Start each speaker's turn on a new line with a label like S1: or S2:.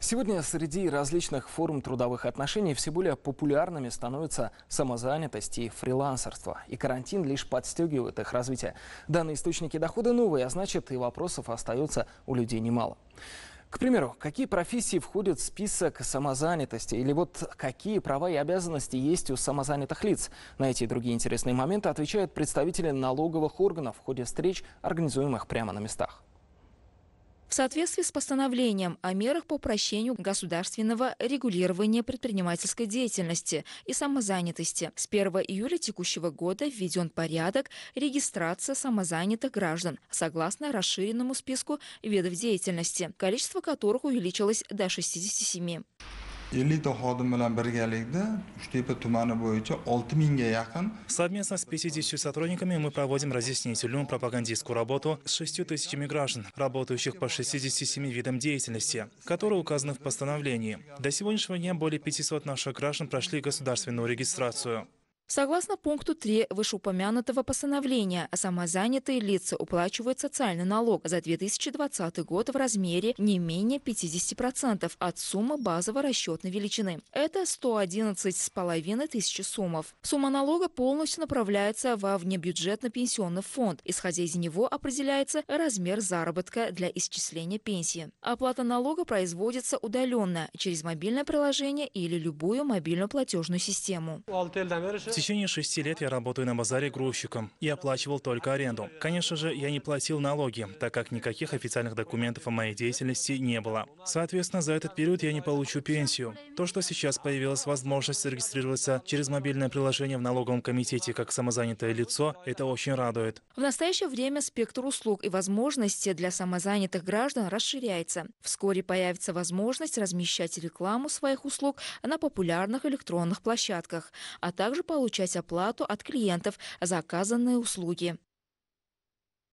S1: Сегодня среди различных форм трудовых отношений все более популярными становятся самозанятость и фрилансерство. И карантин лишь подстегивает их развитие. Данные источники дохода новые, а значит и вопросов остается у людей немало. К примеру, какие профессии входят в список самозанятости или вот какие права и обязанности есть у самозанятых лиц? На эти и другие интересные моменты отвечают представители налоговых органов в ходе встреч, организуемых прямо на местах.
S2: В соответствии с постановлением о мерах по упрощению государственного регулирования предпринимательской деятельности и самозанятости с 1 июля текущего года введен порядок регистрации самозанятых граждан согласно расширенному списку видов деятельности, количество которых увеличилось до 67
S3: элита xodim bilan birgalikda uchtepa tumani bo'yicha 6000 mingga yaqin совместно с 50 сотрудниками мы проводим разъяснительную пропагандистскую работу с 6 тысячами граждан работающих по 67 видам деятельности которые указаны в постановлении до сегодняшнего дня более 500 наших граждан прошли государственную регистрацию
S2: Согласно пункту 3 вышеупомянутого постановления, самозанятые лица уплачивают социальный налог за 2020 год в размере не менее 50% от суммы базовой расчетной величины. Это 111,5 тысячи суммов. Сумма налога полностью направляется во внебюджетный пенсионный фонд. Исходя из него определяется размер заработка для исчисления пенсии. Оплата налога производится удаленно через мобильное приложение или любую мобильную платежную систему
S3: течение шести лет я работаю на базаре грузчиком и оплачивал только аренду. Конечно же, я не платил налоги, так как никаких официальных документов о моей деятельности не было. Соответственно, за этот период я не получу пенсию. То, что сейчас появилась возможность зарегистрироваться через мобильное приложение в налоговом комитете как самозанятое лицо, это очень радует.
S2: В настоящее время спектр услуг и возможности для самозанятых граждан расширяется. Вскоре появится возможность размещать рекламу своих услуг на популярных электронных площадках, а также получить получать оплату от клиентов за оказанные услуги.